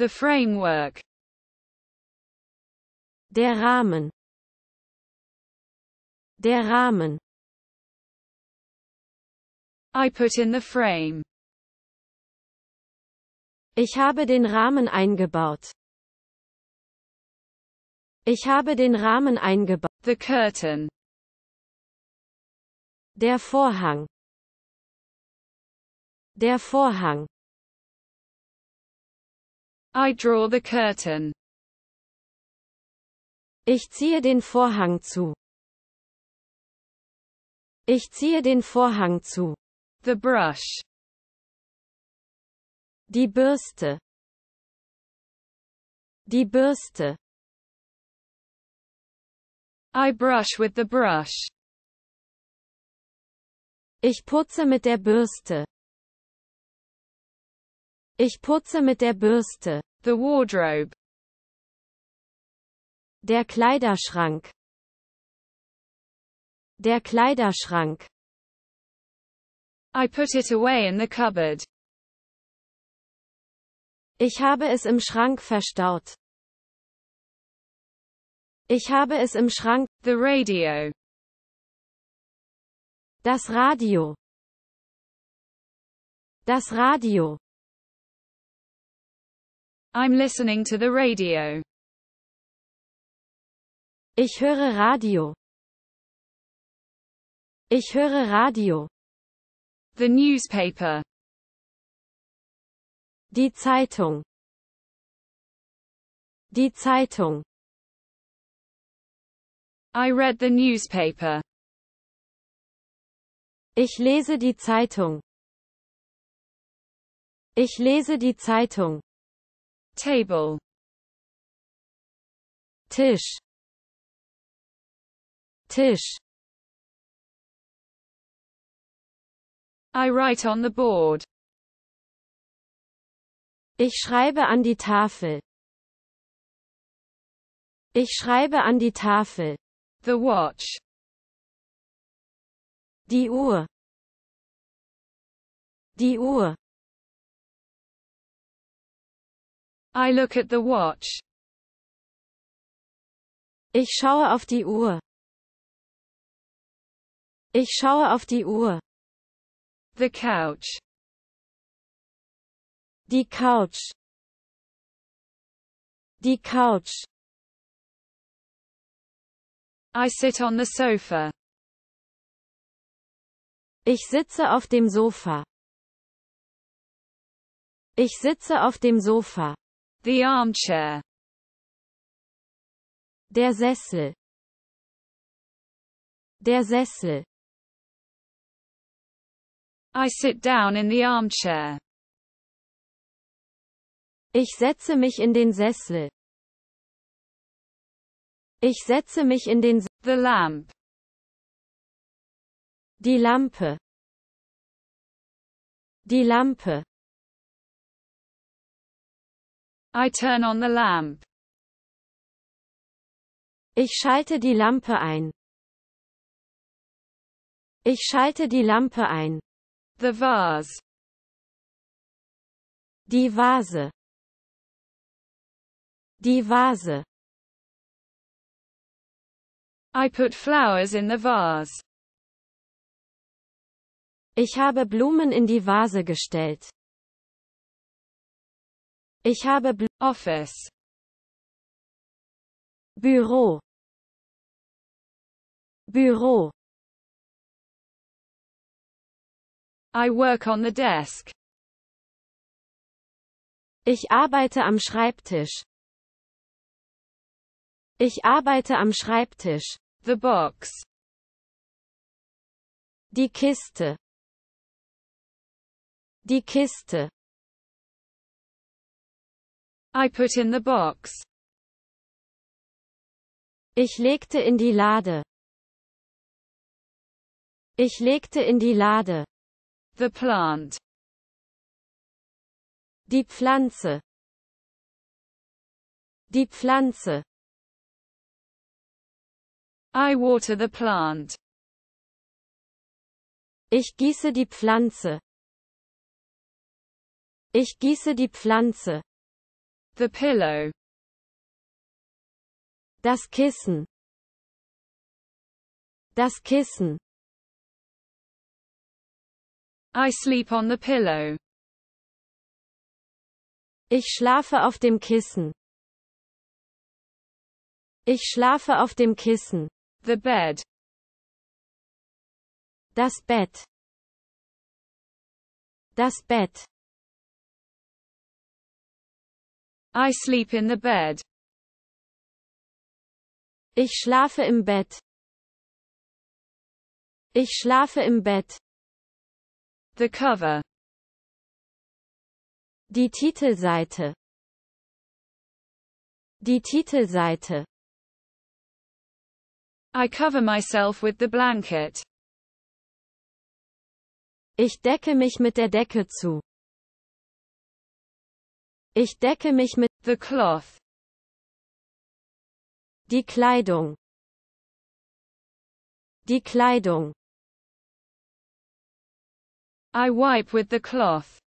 The framework. Der Rahmen. Der Rahmen. I put in the frame. Ich habe den Rahmen eingebaut. Ich habe den Rahmen eingebaut. The curtain. Der Vorhang. Der Vorhang. I draw the curtain. Ich ziehe den Vorhang zu. Ich ziehe den Vorhang zu. The brush. Die Bürste. Die Bürste. I brush with the brush. Ich putze mit der Bürste. Ich putze mit der Bürste. The wardrobe. Der Kleiderschrank. Der Kleiderschrank. I put it away in the cupboard. Ich habe es im Schrank verstaut. Ich habe es im Schrank. The radio. Das Radio. Das Radio. I'm listening to the radio. Ich höre Radio. Ich höre Radio. The newspaper. Die Zeitung. Die Zeitung. I read the newspaper. Ich lese die Zeitung. Ich lese die Zeitung. Table Tisch Tisch I write on the board. Ich schreibe an die Tafel. Ich schreibe an die Tafel. The watch. Die Uhr. Die Uhr. I look at the watch. Ich schaue auf die Uhr. Ich schaue auf die Uhr. The couch. Die Couch. Die Couch. I sit on the sofa. Ich sitze auf dem Sofa. Ich sitze auf dem Sofa. The armchair. Der Sessel. Der Sessel. I sit down in the armchair. Ich setze mich in den Sessel. Ich setze mich in den S The lamp. Die Lampe. Die Lampe. I turn on the lamp. Ich schalte die Lampe ein. Ich schalte die Lampe ein. The vase. Die Vase. Die Vase. I put flowers in the vase. Ich habe Blumen in die Vase gestellt. Ich habe Bl Office. Büro. Büro. I work on the desk. Ich arbeite am Schreibtisch. Ich arbeite am Schreibtisch. The box. Die Kiste. Die Kiste. I put in the box. Ich legte in die Lade. Ich legte in die Lade. The plant. Die Pflanze. Die Pflanze. I water the plant. Ich gieße die Pflanze. Ich gieße die Pflanze. The pillow. Das Kissen. Das Kissen. I sleep on the pillow. Ich schlafe auf dem Kissen. Ich schlafe auf dem Kissen. The bed. Das Bett. Das Bett. I sleep in the bed. Ich schlafe im Bett. Ich schlafe im Bett. The cover. Die Titelseite. Die Titelseite. I cover myself with the blanket. Ich decke mich mit der Decke zu. Ich decke mich mit the cloth. Die Kleidung. Die Kleidung. I wipe with the cloth.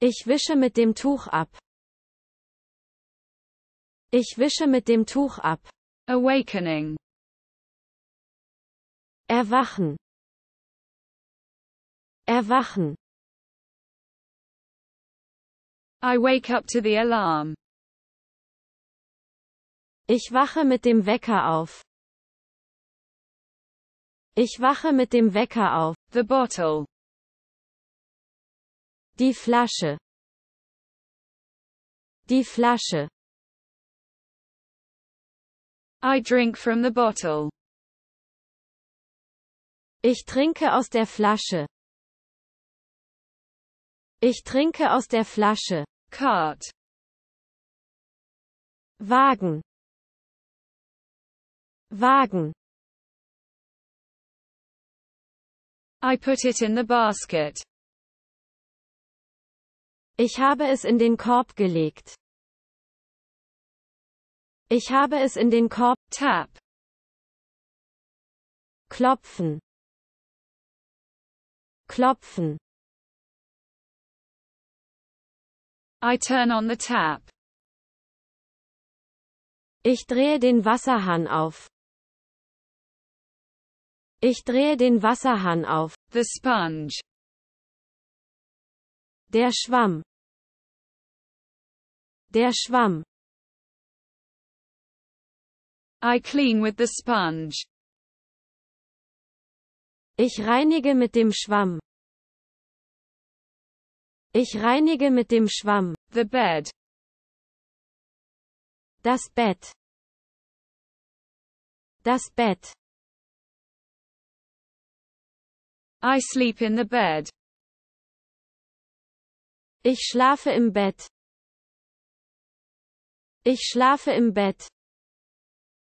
Ich wische mit dem Tuch ab. Ich wische mit dem Tuch ab. Awakening. Erwachen. Erwachen. I wake up to the alarm. Ich wache mit dem Wecker auf. Ich wache mit dem Wecker auf. The bottle. Die Flasche. Die Flasche. I drink from the bottle. Ich trinke aus der Flasche. Ich trinke aus der Flasche. Cart. Wagen. Wagen. I put it in the basket. Ich habe es in den Korb gelegt. Ich habe es in den Korb. Tap. Klopfen. Klopfen. I turn on the tap. Ich drehe den Wasserhahn auf. Ich drehe den Wasserhahn auf. The sponge. Der Schwamm. Der Schwamm. I clean with the sponge. Ich reinige mit dem Schwamm. Ich reinige mit dem Schwamm. The bed. Das Bett. Das Bett. I sleep in the bed. Ich schlafe im Bett. Ich schlafe im Bett.